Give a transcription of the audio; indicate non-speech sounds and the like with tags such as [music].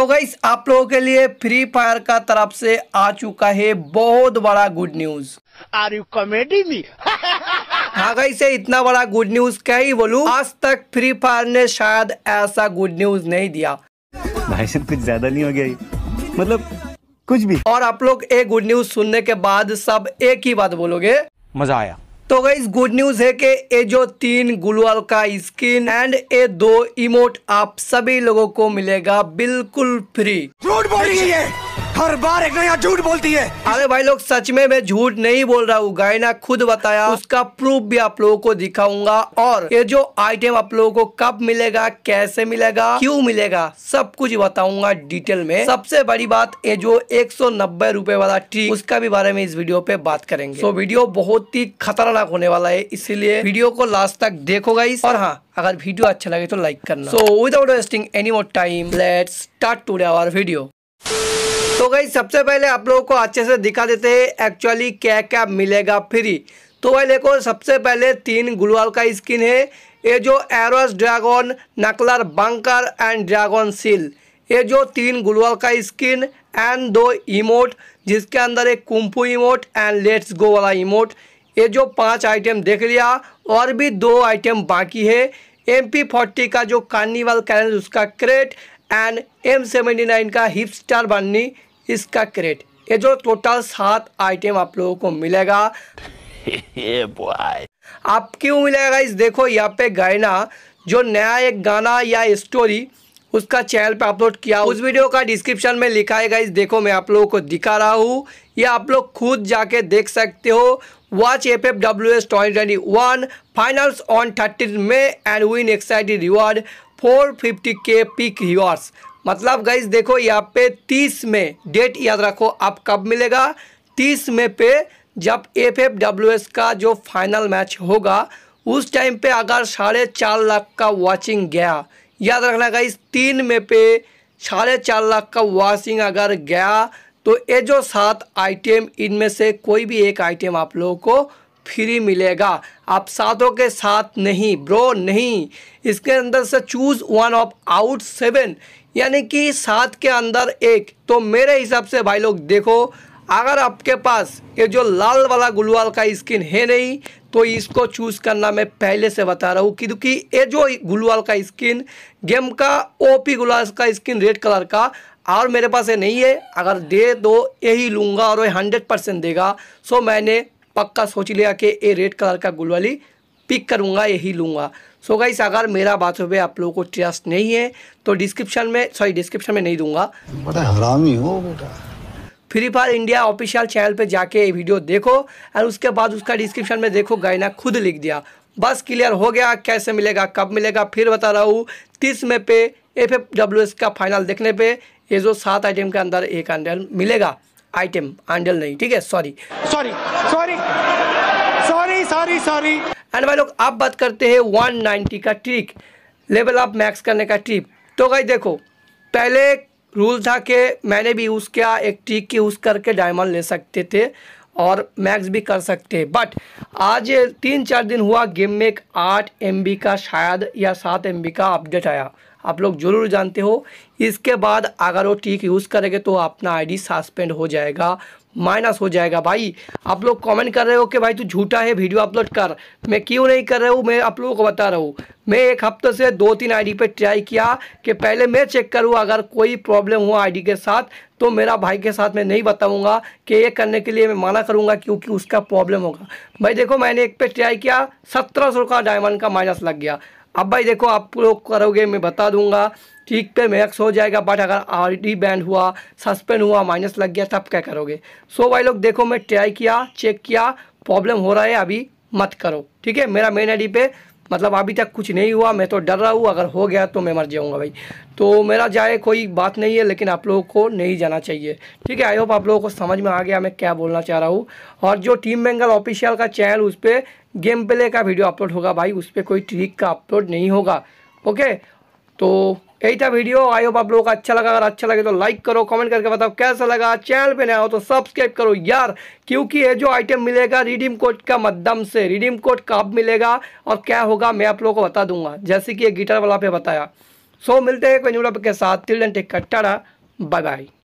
तो गाइस आप लोगों के लिए फ्री फायर का तरफ से आ चुका है बहुत बड़ा good news are you comedy me हाँ गई से इतना बड़ा गुड न्यूज क्या ही बोलू आज तक फ्री फायर ने शायद ऐसा गुड न्यूज नहीं दिया भाई साहब कुछ ज्यादा नहीं हो गया मतलब कुछ भी और आप लोग एक गुड न्यूज सुनने के बाद सब एक ही बात बोलोगे मजा आया तो गई गुड न्यूज़ है कि ये जो तीन गुलवाल का स्किन एंड ये दो इमोट आप सभी लोगों को मिलेगा बिल्कुल फ्री झूठ बोल रही है हर बार एक नया झूठ बोलती है अरे भाई लोग सच में मैं झूठ नहीं बोल रहा हूँ गायना खुद बताया उसका प्रूफ भी आप लोगों को दिखाऊंगा और ये जो आइटम आप लोगों को कब मिलेगा कैसे मिलेगा क्यों मिलेगा सब कुछ बताऊंगा डिटेल में सबसे बड़ी बात ये जो एक सौ वाला ट्रिक उसका भी बारे में इस वीडियो पे बात करेंगे तो वीडियो बहुत ही खतरनाक होने वाला है इसीलिए वीडियो को लास्ट तक देखो इस और हाँ अगर वीडियो अच्छा लगे तो लाइक करना so without wasting any more time let start today our video तो भाई सबसे पहले आप लोगों को अच्छे से दिखा देते हैं एक्चुअली क्या क्या मिलेगा फ्री तो भाई देखो सबसे पहले तीन गुलवाल का स्किन है ये जो Eros dragon knuckler bunker and dragon seal ये जो तीन गुलवाल का स्किन एंड दो इमोट जिसके अंदर एक kung fu emote and let's go वाला इमोट ये जो पांच आइटम देख लिया और भी दो आइटम बाकी है एम पी फोर्टी का जो कार्निवल कैलेंस उसका crate and M seventy nine का हिपस्टार बननी इसका क्रेट ये जो टोटल सात आइटम आप लोगों को मिलेगा [laughs] आप क्यों मिलेगा इस देखो यहाँ पे गायना जो नया एक गाना या स्टोरी उसका चैनल पे अपलोड किया उस वीडियो का डिस्क्रिप्शन में लिखा है इस देखो मैं आप लोगों को दिखा रहा हूँ ये आप लोग खुद जाके देख सकते हो watch F F W S twenty twenty one finals on thirteen May and win excited reward four fifty के पिक रिवॉर्ड्स मतलब गाइज देखो यहाँ पे तीस में डेट याद रखो आप कब मिलेगा तीस में पे जब एफ एफ डब्ल्यू एस का जो फाइनल मैच होगा उस टाइम पे अगर साढ़े चार लाख का वॉचिंग गया याद रखना गाइज तीन में पे साढ़े चार लाख का वॉचिंग अगर गया तो ये जो सात आइटम इनमें से कोई भी एक आइटम आप लोगों को फ्री मिलेगा आप सातों के साथ नहीं ब्रो नहीं इसके अंदर से choose one of out seven यानी कि सात के अंदर एक तो मेरे हिसाब से भाई लोग देखो अगर आपके पास ये जो लाल वाला गुलवाल का स्किन है नहीं तो इसको चूज़ करना मैं पहले से बता रहा हूँ क्योंकि ये जो गुलवाल का स्किन गेम का ओपी गुलवाल का स्किन रेड कलर का और मेरे पास ये नहीं है अगर दे दो यही लूँगा और ये हंड्रेड परसेंट देगा सो मैंने पक्का सोच लिया कि ये रेड कलर का गुलवाली पिक करूँगा यही लूँगा सो गाइस अगर मेरा बात हो आप लोगों को ट्रस्ट नहीं है तो डिस्क्रिप्शन में सॉरी डिस्क्रिप्शन में नहीं दूंगा बड़ा हरामी हो बेटा Free Fire India official channel पे जाके ये वीडियो देखो और उसके बाद उसका डिस्क्रिप्शन में देखो गायना खुद लिख दिया बस क्लियर हो गया कैसे मिलेगा कब मिलेगा फिर बता रहा हूँ तीस में पे एफ एफ डब्ल्यू एस का फाइनल देखने पे ये जो सात आइटम के अंदर एक अंडर मिलेगा आइटम आंडल नहीं ठीक है sorry sorry sorry sorry sorry sorry and भाई लोग आप बात करते हैं 190 का ट्रिक लेवल अप मैक्स करने का ट्रिक तो भाई देखो पहले रूल था कि मैंने भी यूज़ किया एक ट्रिक की यूज़ करके डायमंड ले सकते थे और मैक्स भी कर सकते हैं बट आज तीन चार दिन हुआ गेम में एक आठ एम का शायद या सात एम का अपडेट आया आप लोग ज़रूर जानते हो इसके बाद अगर वो टिक यूज़ करेंगे तो अपना आईडी सस्पेंड हो जाएगा माइनस हो जाएगा भाई आप लोग कमेंट कर रहे हो कि भाई तू झूठा है वीडियो अपलोड कर मैं क्यों नहीं कर रहा हूँ मैं आप लोगों को बता रहा हूँ मैं एक हफ्ते से दो तीन आईडी पे ट्राई किया कि पहले मैं चेक करूँ अगर कोई प्रॉब्लम हुआ आईडी के साथ तो मेरा भाई के साथ मैं नहीं बताऊँगा कि ये करने के लिए मैं माना करूँगा क्योंकि उसका प्रॉब्लम होगा भाई देखो मैंने एक पे ट्राई किया सत्रह का डायमंड का माइनस लग गया अब भाई देखो आप लोग करोगे मैं बता दूंगा ठीक पे मैक्स हो जाएगा बट अगर आर डी बैंड हुआ सस्पेंड हुआ माइनस लग गया तब क्या करोगे सो भाई लोग देखो मैं ट्राई किया चेक किया प्रॉब्लम हो रहा है अभी मत करो ठीक है मेरा मेन आई पे मतलब अभी तक कुछ नहीं हुआ मैं तो डर रहा हूँ अगर हो गया तो मैं मर जाऊँगा भाई तो मेरा जाए कोई बात नहीं है लेकिन आप लोगों को नहीं जाना चाहिए ठीक है आई होप आप लोगों को समझ में आ गया मैं क्या बोलना चाह रहा हूँ और जो टीम बेंगल ऑफिशियल का चैनल उस पर गेम प्ले का वीडियो अपलोड होगा भाई उस पर कोई ट्रिक का अपलोड नहीं होगा ओके तो यही था वीडियो आई होप आप लोगों का अच्छा लगा अगर अच्छा लगे तो लाइक करो कमेंट करके बताओ कैसा लगा चैनल पे नया हो तो सब्सक्राइब करो यार क्योंकि ये जो आइटम मिलेगा रिडीम कोड का मध्यम से रिडीम कोड कब मिलेगा और क्या होगा मैं आप लोगों को बता दूंगा जैसे कि ये गिटार वाला पे बताया सो मिलते हैं के साथ तिल टेक कट्टाड़ा बाय बाय